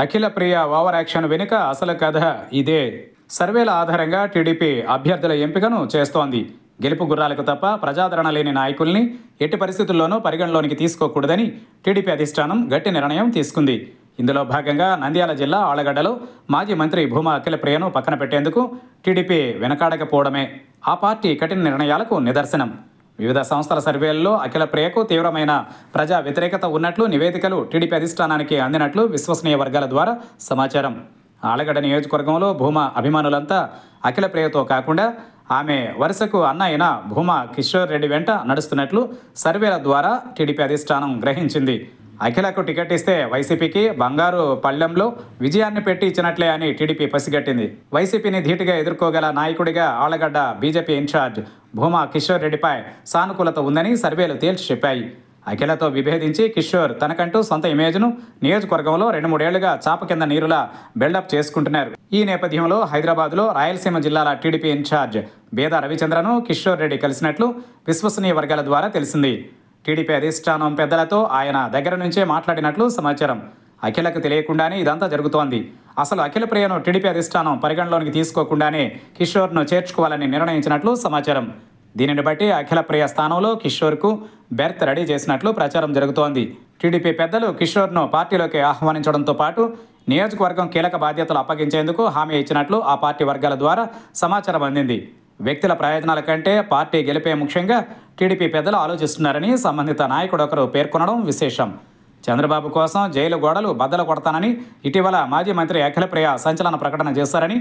అఖిల ప్రియ over action వెనుక అసలు కథ ఇదే సర్వేల ఆధారంగా టీడీపీ అభ్యర్థుల ఎంపికను చేస్తోంది గెలుపు గుర్రాలకు తప్ప ప్రజాదరణ లేని నాయకుల్ని ఎట్టి పరిస్థితుల్లోనూ పరిగణలోనికి తీసుకోకూడదని టీడీపీ అధిష్టానం గట్టి నిర్ణయం తీసుకుంది ఇందులో భాగంగా నంద్యాల జిల్లా ఆలగడ్డలో మాజీ మంత్రి భూమా అఖిల ప్రియను పక్కన పెట్టేందుకు టీడీపీ వెనకాడకపోవడమే ఆ పార్టీ కఠిన నిర్ణయాలకు నిదర్శనం వివిధ సంస్థల సర్వేల్లో అఖిల ప్రియకు తీవ్రమైన ప్రజా వ్యతిరేకత ఉన్నట్లు నివేదికలు టీడీపీ అధిష్టానానికి అందినట్లు విశ్వసనీయ వర్గాల ద్వారా సమాచారం ఆలగడ్డ నియోజకవర్గంలో భూమా అభిమానులంతా అఖిల ప్రియతో కాకుండా ఆమె వరుసకు అన్న అయిన భూమా కిషోర్ రెడ్డి వెంట నడుస్తున్నట్లు సర్వేల ద్వారా టీడీపీ అధిష్టానం గ్రహించింది అఖిలకు టికెట్ ఇస్తే వైసీపీకి బంగారు పళ్ళెంలో విజయాన్ని పెట్టి ఇచ్చినట్లే అని టీడీపీ పసిగట్టింది వైసీపీని ధీటుగా ఎదుర్కోగల నాయకుడిగా ఆలగడ్డ బీజేపీ ఇన్ఛార్జ్ భూమా కిషోర్ రెడ్డిపై సానుకూలత ఉందని సర్వేలు తేల్చి చెప్పాయి అఖిలతో విభేదించి కిషోర్ తనకంటూ సొంత ఇమేజ్ను నియోజకవర్గంలో రెండు మూడేళ్లుగా చాప కింద నీరులా బిల్డప్ చేసుకుంటున్నారు ఈ నేపథ్యంలో హైదరాబాద్లో రాయలసీమ జిల్లాల టీడీపీ ఇన్ఛార్జ్ బేద రవిచంద్రను కిషోర్ రెడ్డి కలిసినట్లు విశ్వసనీయ వర్గాల ద్వారా తెలిసింది టీడీపీ అధిష్టానం పెద్దలతో ఆయన దగ్గర నుంచే మాట్లాడినట్లు సమాచారం అఖిలకు తెలియకుండానే ఇదంతా జరుగుతోంది అసలు అఖిల ప్రియను టీడీపీ అధిష్టానం పరిగణలోనికి తీసుకోకుండానే కిషోర్ను చేర్చుకోవాలని నిర్ణయించినట్లు సమాచారం దీనిని బట్టి అఖిల ప్రియ స్థానంలో కిషోర్కు బెర్త్ రెడీ చేసినట్లు ప్రచారం జరుగుతోంది టీడీపీ పెద్దలు కిషోర్ను పార్టీలోకి ఆహ్వానించడంతో పాటు నియోజకవర్గం కీలక బాధ్యతలు అప్పగించేందుకు హామీ ఇచ్చినట్లు ఆ పార్టీ వర్గాల ద్వారా సమాచారం అందింది వ్యక్తుల ప్రయోజనాల కంటే పార్టీ గెలిపే ముఖ్యంగా టీడీపీ పెద్దలు ఆలోచిస్తున్నారని సంబంధిత నాయకుడు ఒకరు పేర్కొనడం విశేషం చంద్రబాబు కోసం జైలు గోడలు బద్దలు కొడతానని ఇటీవల మాజీ మంత్రి అఖిలప్రియ సంచలన ప్రకటన చేశారని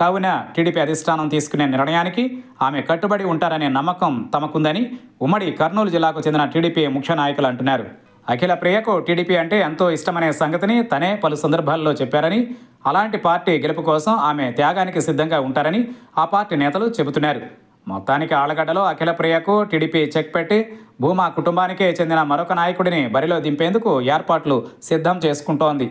కావున టీడీపీ అధిష్టానం తీసుకునే నిర్ణయానికి ఆమె కట్టుబడి ఉంటారనే నమ్మకం తమకుందని ఉమ్మడి కర్నూలు జిల్లాకు చెందిన టీడీపీ ముఖ్య నాయకులు అంటున్నారు అఖిల ప్రియకు టీడీపీ అంటే ఎంతో ఇష్టమనే సంగతిని తనే పలు సందర్భాల్లో చెప్పారని అలాంటి పార్టీ గెలుపు కోసం ఆమె త్యాగానికి సిద్ధంగా ఉంటారని ఆ పార్టీ నేతలు చెబుతున్నారు మొత్తానికి అఖిల అఖిలప్రియకు టీడీపీ చెక్ పెట్టి భూమా కుటుంబానికే చెందిన మరొక నాయకుడిని బరిలో దింపేందుకు ఏర్పాట్లు సిద్ధం చేసుకుంటోంది